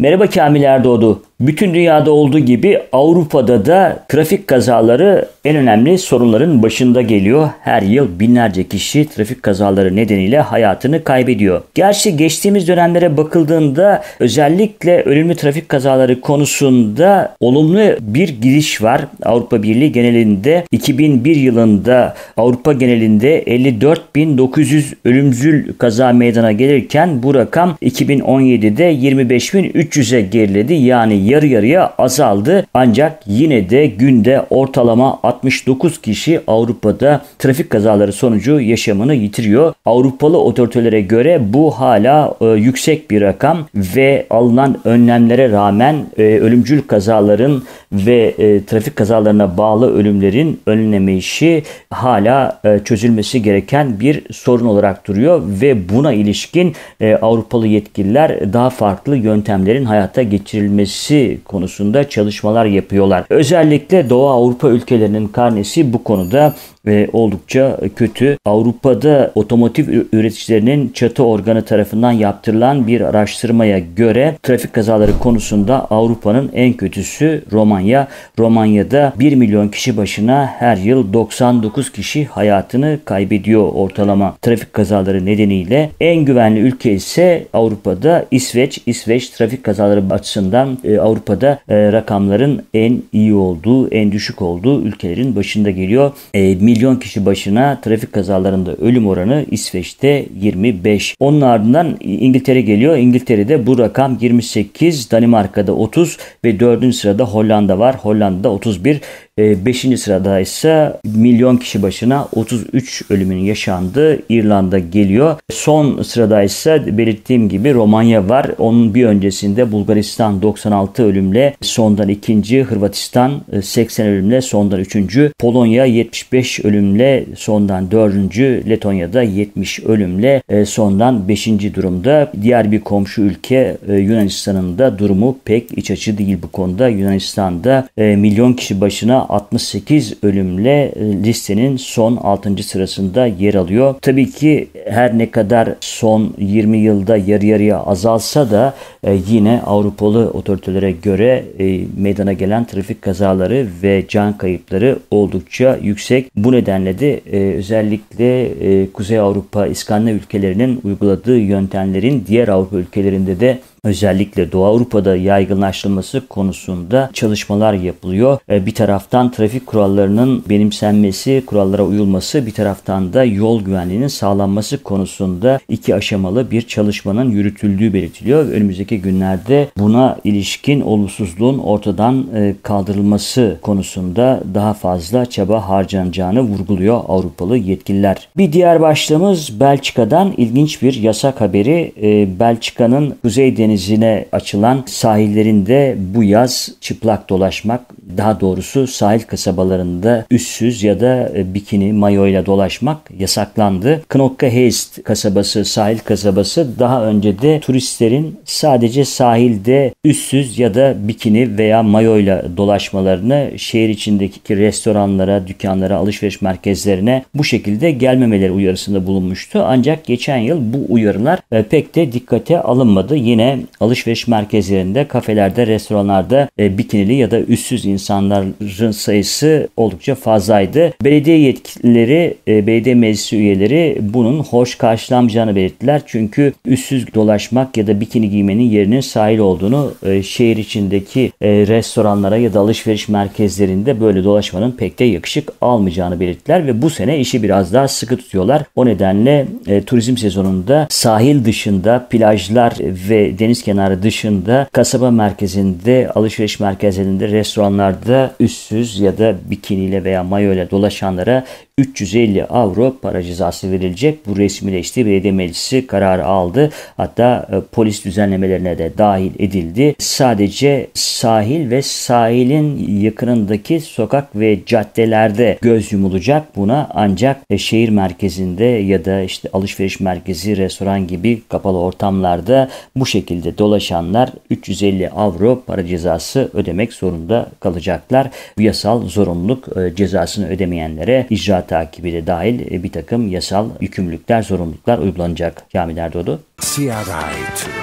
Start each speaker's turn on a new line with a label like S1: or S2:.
S1: Merhaba Kamil Erdoğdu. Bütün dünyada olduğu gibi Avrupa'da da trafik kazaları en önemli sorunların başında geliyor. Her yıl binlerce kişi trafik kazaları nedeniyle hayatını kaybediyor. Gerçi geçtiğimiz dönemlere bakıldığında özellikle ölümlü trafik kazaları konusunda olumlu bir giriş var. Avrupa Birliği genelinde 2001 yılında Avrupa genelinde 54.900 ölümcül kaza meydana gelirken bu rakam 2017'de 25.300'e geriledi. Yani yarı yarıya azaldı. Ancak yine de günde ortalama 69 kişi Avrupa'da trafik kazaları sonucu yaşamını yitiriyor. Avrupalı otoritelere göre bu hala e, yüksek bir rakam ve alınan önlemlere rağmen e, ölümcül kazaların ve e, trafik kazalarına bağlı ölümlerin önleme işi hala e, çözülmesi gereken bir sorun olarak duruyor ve buna ilişkin e, Avrupalı yetkililer daha farklı yöntemlerin hayata geçirilmesi konusunda çalışmalar yapıyorlar. Özellikle Doğu Avrupa ülkelerinin karnesi bu konuda ve oldukça kötü. Avrupa'da otomotiv üreticilerinin çatı organı tarafından yaptırılan bir araştırmaya göre trafik kazaları konusunda Avrupa'nın en kötüsü Romanya. Romanya'da 1 milyon kişi başına her yıl 99 kişi hayatını kaybediyor ortalama trafik kazaları nedeniyle. En güvenli ülke ise Avrupa'da İsveç. İsveç trafik kazaları açısından e, Avrupa'da e, rakamların en iyi olduğu, en düşük olduğu ülkelerin başında geliyor. E, milyon kişi başına trafik kazalarında ölüm oranı İsveç'te 25. Onun ardından İngiltere geliyor. İngiltere'de bu rakam 28, Danimarka'da 30 ve 4. sırada Hollanda var. Hollanda'da 31. Ee, beşinci sırada ise milyon kişi başına 33 ölümün yaşandığı İrlanda geliyor. Son sırada ise belirttiğim gibi Romanya var. Onun bir öncesinde Bulgaristan 96 ölümle sondan ikinci, Hırvatistan 80 e, ölümle sondan üçüncü, Polonya 75 ölümle sondan dördüncü, Letonya'da 70 ölümle e, sondan beşinci durumda. Diğer bir komşu ülke e, Yunanistan'ın da durumu pek iç açı değil bu konuda. Yunanistan'da milyon kişi başına 68 ölümle e, listenin son 6. sırasında yer alıyor. Tabii ki her ne kadar son 20 yılda yarı yarıya azalsa da e, yine Avrupalı otoritelere göre e, meydana gelen trafik kazaları ve can kayıpları oldukça yüksek. Bu nedenle de özellikle Kuzey Avrupa, İskandinav ülkelerinin uyguladığı yöntemlerin diğer Avrupa ülkelerinde de özellikle Doğu Avrupa'da yaygınlaştırılması konusunda çalışmalar yapılıyor. E, bir taraftan trafik kurallarının benimsenmesi, kurallara uyulması, bir taraftan da yol güvenliğinin sağlanması konusunda iki aşamalı bir çalışmanın yürütüldüğü belirtiliyor. Önümüzdeki günlerde buna ilişkin olumsuzluğun ortadan e, kaldırılması konusunda daha fazla çaba harcanacağını vurguluyor Avrupalı yetkililer. Bir diğer başlığımız Belçika'dan ilginç bir yasak haberi. E, Belçika'nın Kuzey Denizi denizine açılan sahillerinde bu yaz çıplak dolaşmak, daha doğrusu sahil kasabalarında üstsüz ya da e, bikini, mayo ile dolaşmak yasaklandı. knokke Heist kasabası, sahil kasabası daha önce de turistlerin sadece sahilde üstsüz ya da bikini veya mayo ile dolaşmalarını şehir içindeki restoranlara, dükkanlara, alışveriş merkezlerine bu şekilde gelmemeleri uyarısında bulunmuştu. Ancak geçen yıl bu uyarılar e, pek de dikkate alınmadı. Yine alışveriş merkezlerinde, kafelerde, restoranlarda e, bikinili ya da üstsüz insanların sayısı oldukça fazlaydı. Belediye yetkilileri, e, belediye meclisi üyeleri bunun hoş karşılanmayacağını belirttiler. Çünkü üstsüz dolaşmak ya da bikini giymenin yerinin sahil olduğunu e, şehir içindeki e, restoranlara ya da alışveriş merkezlerinde böyle dolaşmanın pek de yakışık almayacağını belirttiler ve bu sene işi biraz daha sıkı tutuyorlar. O nedenle e, turizm sezonunda sahil dışında plajlar ve deniz deniz kenarı dışında kasaba merkezinde, alışveriş merkezlerinde, restoranlarda üstsüz ya da bikiniyle veya mayo ile dolaşanlara 350 avro para cezası verilecek. Bu resmileşti. Belediye meclisi kararı aldı. Hatta e, polis düzenlemelerine de dahil edildi. Sadece sahil ve sahilin yakınındaki sokak ve caddelerde göz yumulacak. Buna ancak e, şehir merkezinde ya da işte alışveriş merkezi, restoran gibi kapalı ortamlarda bu şekilde şekilde dolaşanlar 350 avro para cezası ödemek zorunda kalacaklar. Bu yasal zorunluluk e, cezasını ödemeyenlere icra takibi de dahil e, bir takım yasal yükümlülükler, zorunluluklar uygulanacak. Camiler dolu. Siyah